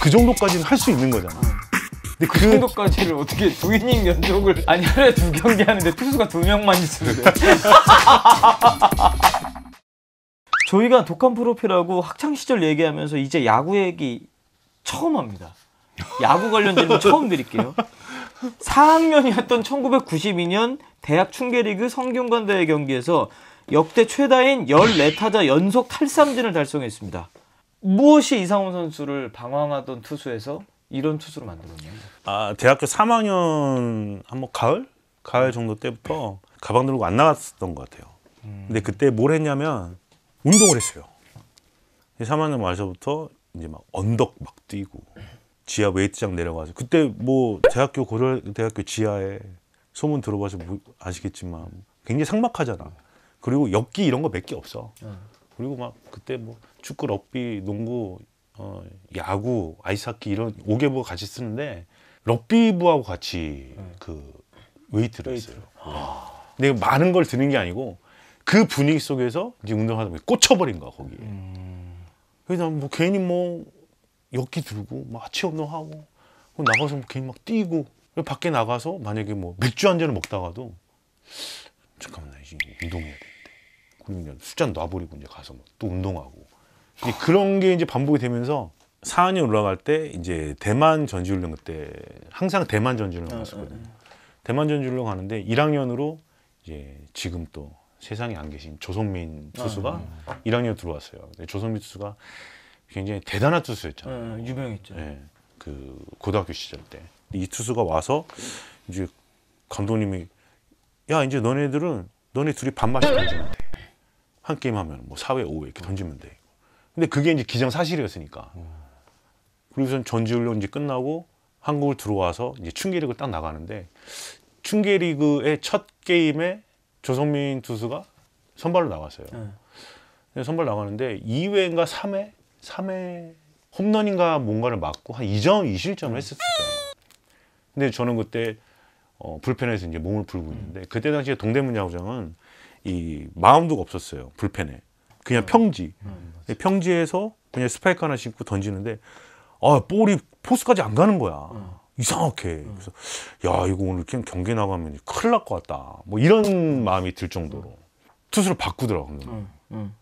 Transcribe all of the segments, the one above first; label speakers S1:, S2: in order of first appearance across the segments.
S1: 그 정도까지는 할 수 있는 거잖아. 근데 그,
S2: 그 정도까지를 어떻게 두 이닝 연속을 아니 하루에 두 경기 하는데 투수가 두 명만 있으면 돼. 저희가 독한 프로필하고 학창 시절 얘기하면서 이제 야구 얘기 처음 합니다. 야구 관련 질문 처음 드릴게요. 4학년이었던 1992년 대학 충계리그 성균관대의 경기에서 역대 최다인 14타자 연속 탈삼진을 달성했습니다. 무엇이 이상훈 선수를 방황하던 투수에서 이런 투수로 만들었냐?
S1: 아 대학교 3학년 한 번 가을 가을 정도 때부터 가방 들고 안 나갔었던 것 같아요. 음. 근데 그때 뭘 했냐면 운동을 했어요. 3학년 말서부터 이제 막 언덕 막 뛰고 지하 웨이트장 내려가서 그때 뭐 대학교 고려 대학교 지하에 소문 들어봐서 뭐 아시겠지만 굉장히 삭막하잖아. 그리고 엽기 이런 거 몇 개 없어. 음. 그리고 막 그때 뭐 축구, 럭비, 농구, 어, 야구, 아이스하키 이런 5개부 같이 쓰는데 럭비부하고 같이 네. 그 웨이트를 웨이트. 했어요. 아. 근데 많은 걸 드는 게 아니고 그 분위기 속에서 이제 운동하다 보니 꽂혀버린 거야 거기에. 음. 그래서 뭐 괜히 뭐 역기 들고 막 뭐 하체 운동하고 나가서 뭐 괜히 막 뛰고 밖에 나가서 만약에 뭐 맥주 한 잔을 먹다가도 잠깐만 나 이제 운동해야 돼. 그냥 숫자는 놔버리고 이제 가서 뭐또 운동하고 그런 게 이제 반복이 되면서 4학년 올라갈 때 이제 대만 전지훈련 그때 항상 대만 전지훈련 아, 갔었거든요. 아, 아, 아. 대만 전지훈련 가는데 1학년으로 이제 지금 또 세상에 안 계신 조선민 아, 투수가 1학년 들어왔어요. 조선민 투수가 굉장히 대단한 투수였잖아요. 네, 네, 유명했죠. 네, 그 고등학교 시절 때 이 투수가 와서 이제 감독님이 야 이제 너네들은 너네 둘이 반말씩 던지면 돼. 한 게임 하면 뭐 4회, 5회 이렇게 던지면 돼. 근데 그게 이제 기정사실이었으니까. 그리고선 전지훈련 이제 끝나고 한국을 들어와서 이제 충계리그 딱 나가는데 충계리그의 첫 게임에 조성민 투수가 선발로 나갔어요. 네. 네 선발 나가는데 2회인가 3회, 3회 홈런인가 뭔가를 맞고 한 2점, 2실점을 했었을 거예요. 근데 저는 그때 어, 불편해서 이제 몸을 풀고 있는데 그때 당시에 동대문 야구장은 이 마운드가 없었어요. 불펜에. 그냥 음. 평지. 음, 네, 평지에서 그냥 스파이크 하나 신고 던지는데 아, 볼이 포스까지 안 가는 거야. 음. 이상하게. 그래서 야, 이거 오늘 그냥 경기 나가면 큰일 날 것 같다. 뭐 이런 마음이 들 정도로 투수를 바꾸더라고. 음, 음.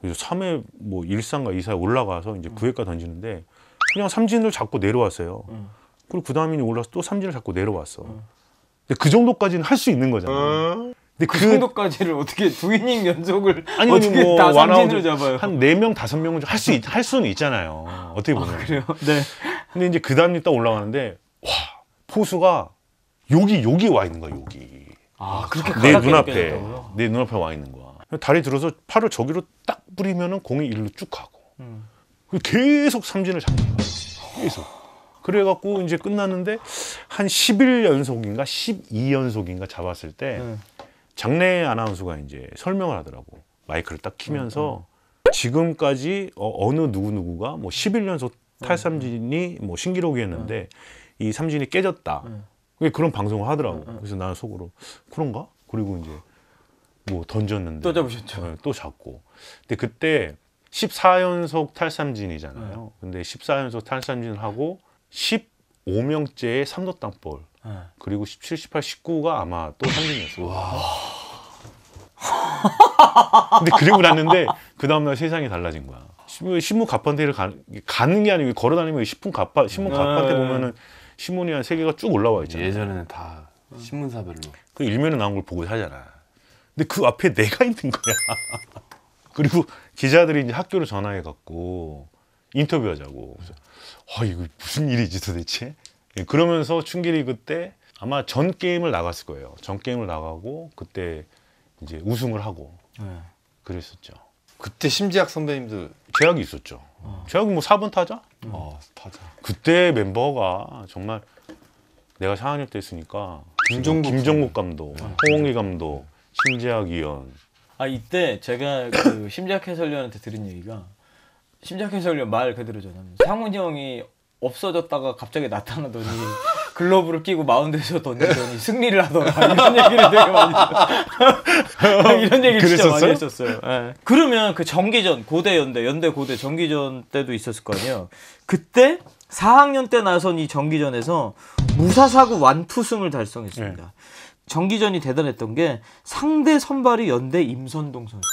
S1: 그래서 3회 뭐 1상과 2사에 올라가서 이제 9회까 던지는데 그냥 삼진을 잡고 내려왔어요. 음. 그리고 그 다음이 올라서 또 삼진을 잡고 내려왔어. 근데 그 정도까지는 할 수 있는 거잖아. 요 어? 근데 그, 그
S2: 정도까지를 어떻게 두 이닝 연속을 아니, 어떻게 뭐, 다 삼진을 잡아요?
S1: 한 네 명 다섯 명은 할수 할 수는 있잖아요. 어떻게 아, 보면. 아, 그래요. 네. 근데 이제 그 다음 딱 올라가는데 와 포수가 여기 여기 와 있는 거야 여기. 아 그렇게 내 눈앞에 내 눈앞에 와 있는 거야. 다리 들어서 팔을 저기로 딱 뿌리면은 공이 일로 쭉 가고 음. 계속 삼진을 잡는 거야. 계속. 그래갖고 이제 끝났는데 한1 1 연속인가 12연속인가 잡았을 때. 네. 장례 아나운서가 이제 설명을 하더라고. 마이크를 딱 키면서 음, 음. 지금까지 어, 느 누구누구가 뭐 11년속 탈삼진이 음, 뭐 신기록이었는데 이 삼진이 깨졌다. 그런 방송을 하더라고. 그래서 나는 속으로 그런가? 그리고 이제 뭐 던졌는데 또 잡으셨죠. 네, 또 잡고. 근데 그때 14연속 탈삼진이잖아요. 근데 14연속 탈삼진을 하고 15명째의 삼도 땅볼 네. 그리고 17, 18, 19가 아마 또 3등이었어. 근데 그리고 났는데 그 다음날 세상이 달라진 거야. 신문 가판대를 가, 가는 게 아니고 걸어다니면 신문 가판 신문 가판대 네. 보면은 신문이 한 세 개가 쭉 올라와 있잖아. 예전에는 다
S2: 신문사별로.
S1: 그 일면에 나온 걸 보고 사잖아. 근데 그 앞에 내가 있는 거야. 그리고 기자들이 이제 학교로 전화해 갖고 인터뷰하자고. 아 이거 무슨 일이지 도대체? 예, 그러면서 충길이 그때 아마 전 게임을 나갔을 거예요. 전 게임을 나가고 그때 이제 우승을 하고 네. 그랬었죠. 그때 심지학 선배님도 제약이 있었죠. 제약이 어. 뭐 4번 타자? 어. 어, 타자. 그때 멤버가 정말 내가 4학년 때 있으니까 김종국, 김종국 감독, 네. 홍홍기 감독, 심지학 위원.
S2: 아 이때 제가 그 심지학 해설위원한테 들은 얘기가 심지학 해설위원 말 그대로잖아요. 상훈이 형이 없어졌다가 갑자기 나타나더니 글러브를 끼고 마운드에서 던지더니 승리를 하더라 이런 얘기를 되게 많이 했어요. 이런 얘기를 진짜 많이 했었어요. 네. 그러면 그 정기전 고대 연대 연대 고대 정기전 때도 있었을 거 아니에요. 그때 4학년 때 나선 이 정기전에서 무사사구 완투승을 달성했습니다. 네. 정기전이 대단했던 게 상대 선발이 연대 임선동 선수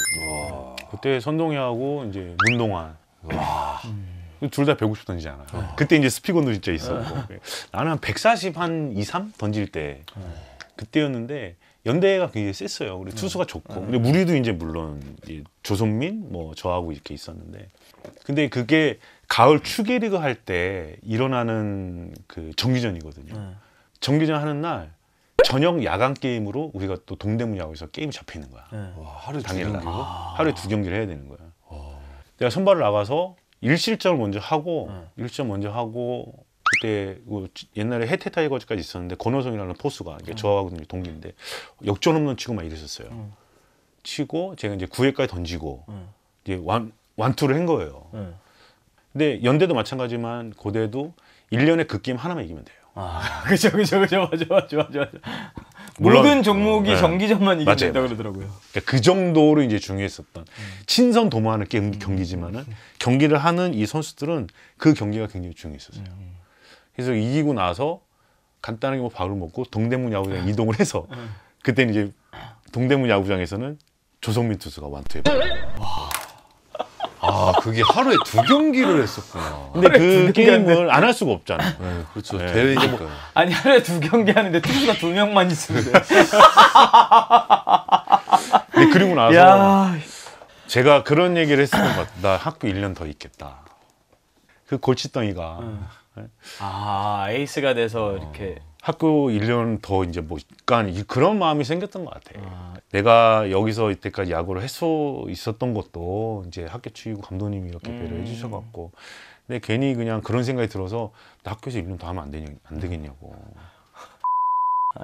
S2: 그때 선동이하고 이제 문동환. 와. 음. 둘다150 던지잖아요. 어. 그때
S1: 이제 스피건도 진짜 있었고. 어. 예. 나는 한 140, 한 2, 3 던질 때. 그때였는데 연대가 굉장히 셌어요. 우리 네. 투수가 좋고. 네. 근데 우리도 이제 물론 이제 조성민 뭐 저하고 이렇게 있었는데. 근데 그게 가을 추계리그 할 때 일어나는 그 정기전이거든요. 네. 정기전 하는 날 저녁 야간 게임으로 우리가 또 동대문 야구에서 게임이 잡혀 있는 거야. 와, 하루 당일날 하루에 두 경기를 해야 되는 거야. 내가 선발을 나가서 일실전 먼저 하고 음. 어. 일실전 먼저 하고 그때 그 옛날에 해태 타이거즈까지 있었는데 권호성이라는 포수가 이게 어. 저하고 동기인데 역전 없는 치고 막 이랬었어요. 어. 치고 제가 이제 9회까지 던지고 이제 완 완투를 한 거예요. 근데 연대도 마찬가지만 지 고대도 1년에 그 게임 하나만 이기면 돼요. 아, 그죠, 그죠, 그죠, 맞아, 맞아. 맞아. 물론, 모든 종목이 네. 정기전만 이긴다 맞아 그러더라고요. 그러니까 그 정도로 이제 중요했었던 친선 도모하는 게 음, 경기지만은 음, 음. 경기를 하는 이 선수들은 그 경기가 굉장히 중요했었어요. 그래서 이기고 나서 간단하게 뭐 밥을 먹고 동대문 야구장 아. 이동을 해서 그때는 이제 동대문 야구장에서는 조성민 투수가 완투에 와.
S2: 아 그게 하루에 두 경기를
S1: 했었구나. 근데 그 게임을 안 할 수가 없잖아.
S2: 네, 그렇죠. 네. 대회니까. 뭐, 아니 하루에 두 경기 하는데 투수가 두 명만 있으면 돼. 근데 네, 그리고 나서 야.
S1: 제가 그런 얘기를 했을 것 같아. 나 학교 1년 더 있겠다.
S2: 그 골칫덩이가. 음. 아 에이스가 돼서 어. 이렇게.
S1: 학교 1년 더 이제 뭐약간 그런 마음이 생겼던 것 같아. 아. 내가 여기서 이때까지 야구를 했어 있었던 것도 이제 학교 취이고 감독님이 이렇게 음. 배려해 음. 주셔갖고 근데 괜히 그냥 그런 생각이 들어서
S2: 나 학교에서 1년 더 하면 안, 되냐, 안 되겠냐고.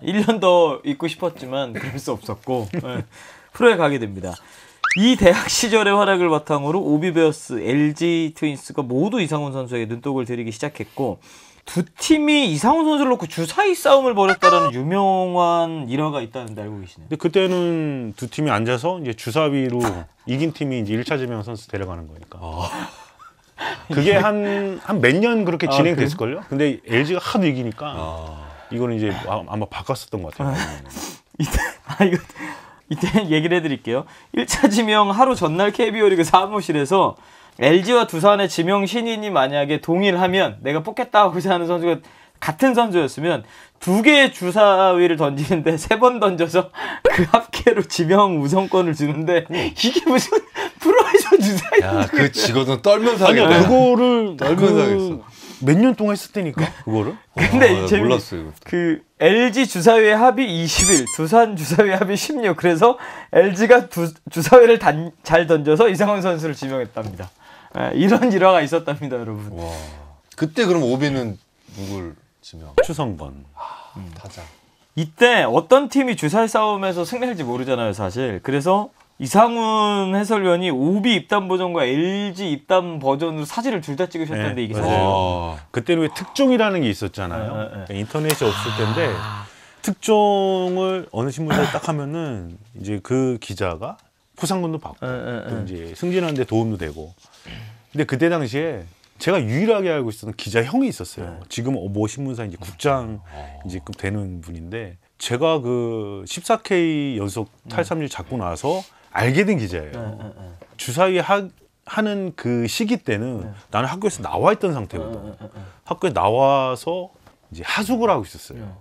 S2: 1년 아, 더 있고 싶었지만 그럴 수 없었고 네. 프로에 가게 됩니다. 이 대학 시절의 활약을 바탕으로 오비베어스, LG 트윈스가 모두 이상훈 선수에게 눈독을 들이기 시작했고 두 팀이 이상훈 선수를 놓고 주사위 싸움을 벌였다는 유명한 일화가 있다는데 알고 계시네요.
S1: 근데 그때는 두 팀이 앉아서 이제 주사위로 이긴 팀이 이제 1차 지명 선수 데려가는 거니까. 아. 그게 한 한 몇 년 그렇게 아, 진행됐을 걸요. 근데 LG가 하도 이기니까 아. 이거는 이제 아, 아마 바꿨었던 것 같아요. 이때
S2: 아 이거 이때 얘기를 해드릴게요. 1차 지명 하루 전날 KBO 리그 사무실에서 LG와 두산의 지명 신인이 만약에 동일하면 내가 뽑겠다 하고자 하는 선수가 같은 선수였으면 두 개의 주사위를 던지는데 세 번 던져서 그 합계로 지명 우선권을 주는데 이게 무슨 프로에서 주사위 야, 그 직원은 떨면서 하겠다. 아니, 그거를 떨면서 하겠어. 몇 년 동안 했을 테니까 네, 그거를. 근데 아, 재미, 몰랐어요. 그 LG 주사위의 합이 2 0일 두산 주사위 합이 16. 그래서 LG가 두, 주사위를 단, 잘 던져서 이상훈 선수를 지명했답니다. 네, 이런 일화가 있었답니다, 여러분. 와. 그때 그럼 오비는 누굴 지명? 추성번. 하, 아, 음. 타자. 이때 어떤 팀이 주사위 싸움에서 승리할지 모르잖아요, 사실. 그래서 이상훈 해설위원이 오비 입단 버전과 LG 입단 버전으로 사진을 둘 다 찍으셨던데 네, 이게 사실
S1: 그때는 왜 특종이라는 게 있었잖아요. 네, 네. 그 인터넷이 없을 텐데 아. 특종을 어느 신문사에 딱 하면은 이제 그 기자가 포상금도 받고 에, 예, 또 예, 이제 예. 승진하는데 도움도 되고. 근데 그때 당시에 제가 유일하게 알고 있었던 기자 형이 있었어요. 네. 지금 어, 뭐 신문사 이제 아. 국장 아. 이제 급 되는 분인데 제가 그 14K 연속 음. 탈삼질 잡고 나서 알게 된 기자예요. 주사위 하, 하는 그 시기 때는 네. 나는 학교에서 나와 있던 상태거든. 학교에 나와서 이제 하숙을 하고 있었어요.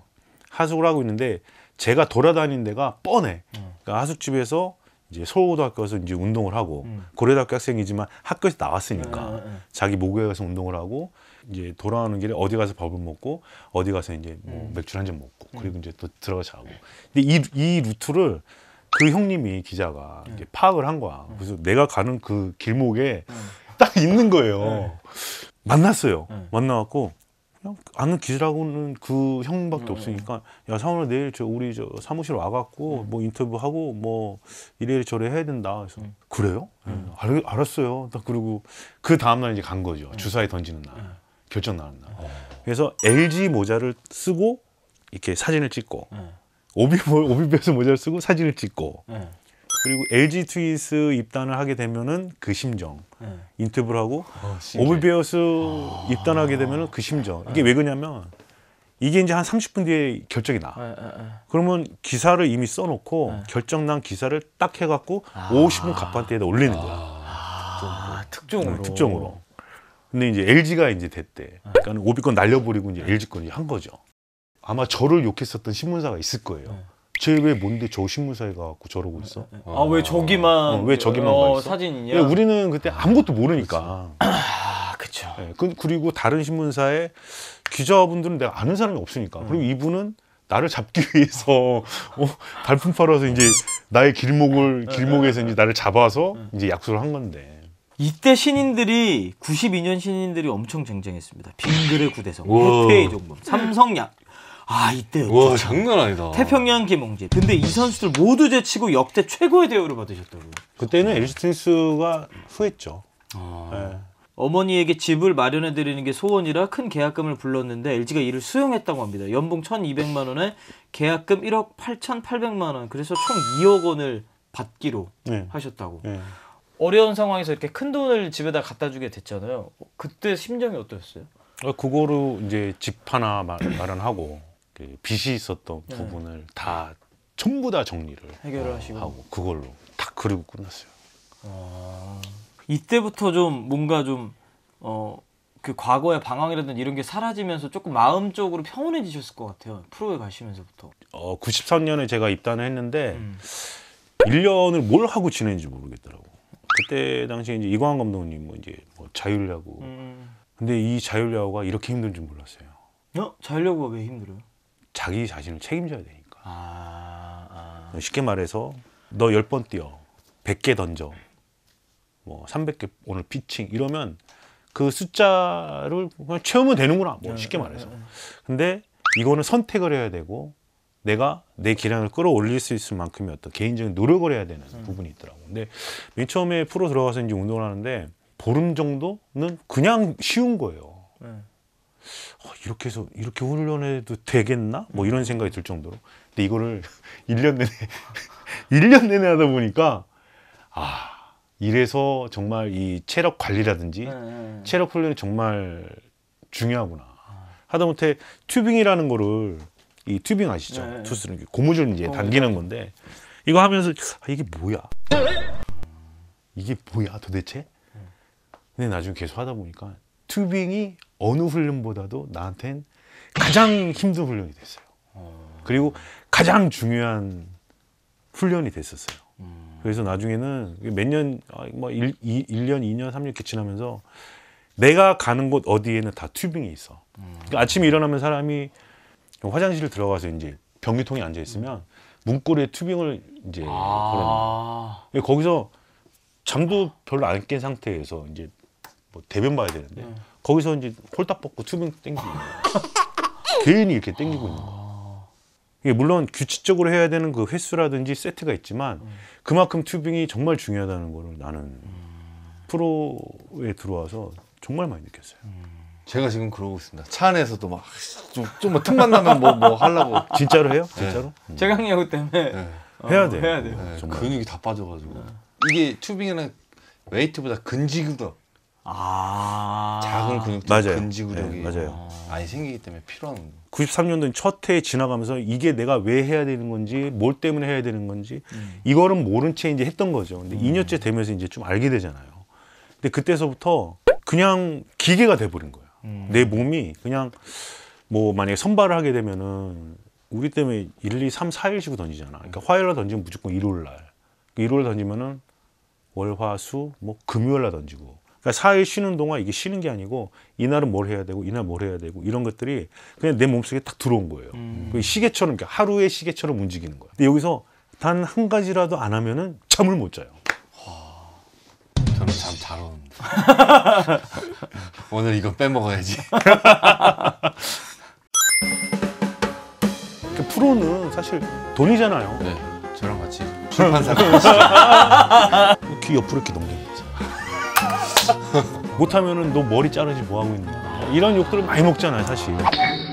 S1: 하숙을 하고 있는데 제가 돌아다닌 데가 뻔해. 그러니까 하숙집에서 이제 서울고등학교에서 이제 운동을 하고 음. 고려대학교 학생이지만 학교에서 나왔으니까 아, 아, 자기 모교에 가서 운동을 하고 이제 돌아오는 길에 어디 가서 밥을 먹고 어디 가서 이제 뭐 맥주 한잔 먹고 그리고 이제 또 들어가 자고 근데 이, 이 루트를 그 형님이 기자가 이제 파악을 한 거야 그래서 내가 가는 그 길목에 딱 있는 거예요 네. 만났어요 네. 만나갖고 그냥 아는 기술하고는 그 형밖에 음. 없으니까 야 상원아 내일 저 우리 저 사무실 와갖고 음. 뭐 인터뷰하고 뭐 이래 저래 해야 된다 그래서 음. 그래요? 예. 음. 알, 알았어요 나 그리고 그 다음날 이제 간 거죠 음. 주사위 던지는 날 음. 결정 나는 날 어. 그래서 LG 모자를 쓰고 이렇게 사진을 찍고 오비 오비베스 모자를 쓰고 사진을 찍고 그리고 LG 트윈스 입단을 하게 되면은 그 심정 네. 인터뷰를 하고 어, 오브베어스 아... 입단하게 되면은 그 심정 이게 네. 왜 그러냐면 이게 이제 한 30분 뒤에 결정이 나. 에, 에, 에. 그러면 기사를 이미 써놓고 네. 결정난 기사를 딱 해갖고 아. 50분 갑판대에다 올리는 거야.
S2: 아, 특종으로. 네, 특종으로.
S1: 근데 이제 LG가 이제 됐대. 네. 그러니까 오비 건 날려버리고 이제 LG 건한 거죠. 아마 저를 욕했었던 신문사가 있을 거예요. 쟤왜 뭔데 저 신문사에 가고 저러고 있어? 아왜
S2: 아, 저기만 어, 왜 저기만 어, 가 사진이냐? 왜 예,
S1: 우리는 그때 아무것도 모르니까. 아 그쵸. 예, 그, 그리고 다른 신문사에 기자분들은 내가 아는 사람이 없으니까. 음. 그리고 이분은 나를 잡기 위해서 어, 달품 팔아서 이제 나의 길목을 예, 길목에서 예, 이제 나를 잡아서 이제 약속을 한
S2: 건데. 이때 신인들이 92년 신인들이 엄청 쟁쟁했습니다. 빙그레 구대성, 호태이 종범, 삼성약, 아 이때 와 장난 아니다. 태평양 김몽집 근데 이 선수들 모두 제치고 역대 최고의 대우를 받으셨다고 그때는 LG 트윈스가 후했죠. 아... 네. 어머니에게 집을 마련해 드리는 게 소원이라 큰 계약금을 불렀는데 LG가 이를 수용했다고 합니다. 연봉 1,200만 원에 계약금 1억 8,800만 원. 그래서 총 2억 원을 받기로 네. 하셨다고. 네. 어려운 상황에서 이렇게 큰 돈을 집에다 갖다 주게 됐잖아요. 그때 심정이 어떠셨어요?
S1: 그거로 이제 집 하나 마련하고 그 빚이 있었던 네. 부분을 다 전부 다 정리를 해결을 하시고. 하고 그걸로 다 그리고 끝났어요.
S2: 아... 이때부터 좀 뭔가 좀어그 과거의 방황이라든 이런 게 사라지면서 조금 마음적으로 평온해지셨을 것 같아요. 프로에 가시면서부터.
S1: 어 93년에 제가 입단을 했는데 음. 1년을 뭘 하고 지내지 모르겠더라고. 그때 당시 이제 이광 감독님 뭐 이제 뭐 자율야구. 음. 근데 이 자율야구가 이렇게 힘든 줄 몰랐어요.
S2: 어? 자율야구가 왜 힘들어요?
S1: 자기 자신을 책임져야 되니까. 아, 아. 쉽게 말해서 너 열 번 뛰어, 백 개 던져, 뭐 삼백 개 오늘 피칭 이러면 그 숫자를 그냥 채우면 되는구나. 뭐 쉽게 네, 네, 말해서. 네, 근데 이거는 선택을 해야 되고 내가 내 기량을 끌어올릴 수 있을 만큼의 어떤 개인적인 노력을 해야 되는 음. 부분이 있더라고. 근데 맨 처음에 프로 들어가서 이제 운동을 하는데 보름 정도는 그냥 쉬운 거예요. 네. 어, 이렇게 해서 이렇게 훈련해도 되겠나? 뭐 이런 생각이 들 정도로 근데 이거를 1년 내내 1년 내내 하다 보니까 아 이래서 정말 이 체력 관리라든지 네, 네, 네. 체력 훈련이 정말 중요하구나 하다못해 튜빙이라는 거를 이 튜빙 아시죠? 네. 투스는 고무줄 이제 당기는 건데 이거 하면서 아, 이게 뭐야? 이게 뭐야 도대체? 근데 나중에 계속 하다 보니까 튜빙이 어느 훈련보다도 나한텐 가장 힘든 훈련이 됐어요. 그리고 가장 중요한 훈련이 됐었어요. 그래서 나중에는 몇 년, 아, 뭐 1, 2, 1년, 2년, 3년 이렇게 지나면서 내가 가는 곳 어디에는 다 튜빙이 있어. 그러니까 아침에 일어나면 사람이 화장실 을 들어가서 이제 변기통에 앉아 있으면 문고리에 튜빙을 이제 아~ 거기서 잠도 별로 안 깬 상태에서 이제 뭐 대변 봐야 되는데 음. 거기서 이제 홀딱 벗고 튜빙 땡기고 괜히 이렇게 땡기고 있는 거야. 아. 이게 물론 규칙적으로 해야 되는 그 횟수라든지 세트가 있지만 음. 그만큼 튜빙이 정말 중요하다는 거를 나는 음. 프로에 들어와서 정말 많이 느꼈어요. 음. 제가 지금 그러고 있습니다. 차 안에서도 막좀좀뭐 틈만 나면 뭐뭐 뭐 하려고 진짜로 해요? 네. 진짜로?
S2: 네. 재강 야구 때문에 네. 어, 해야 돼. 해야 돼요. 네, 근육이
S1: 다 빠져가지고
S2: 네. 이게 튜빙에는
S1: 웨이트보다 근지구가 아 작은 근육통 맞아요. 근지구력이 네, 맞아요. 많이 아, 생기기 때문에 필요한 93년도 첫 해에 지나가면서 이게 내가 왜 해야 되는 건지 뭘 때문에 해야 되는 건지 음. 이거는 모른 채 이제 했던 거죠. 근데 음. 2년째 되면서 이제 좀 알게 되잖아요. 근데 그때서부터 그냥 기계가 돼버린 거야. 음. 내 몸이 그냥 뭐 만약에 선발을 하게 되면은 우리 때문에 1, 2, 3, 4일씩 던지잖아. 그러니까 화요일 날 던지면 무조건 일요일 날. 그러니까 일요일 던지면은 월, 화, 수, 뭐 금요일 날 던지고 그러니까 4일 쉬는 동안 이게 쉬는 게 아니고 이날은 뭘 해야 되고 이날 뭘 해야 되고 이런 것들이 그냥 내 몸속에 딱 들어온 거예요. 음. 그 시계처럼 그러니까 하루의 시계처럼 움직이는 거예요. 근데 여기서 단 한 가지라도 안 하면은 잠을 못 자요. 저는 잠 잘 오는데 오늘 이거 빼먹어야지. 그 프로는 사실 돈이잖아요. 네, 저랑 같이 출판사 같이. 귀 옆으로 이렇게 넘겨. 못하면 은너 머리 자르지 뭐하고 있냐 이런 욕들을 많이 먹잖아요 사실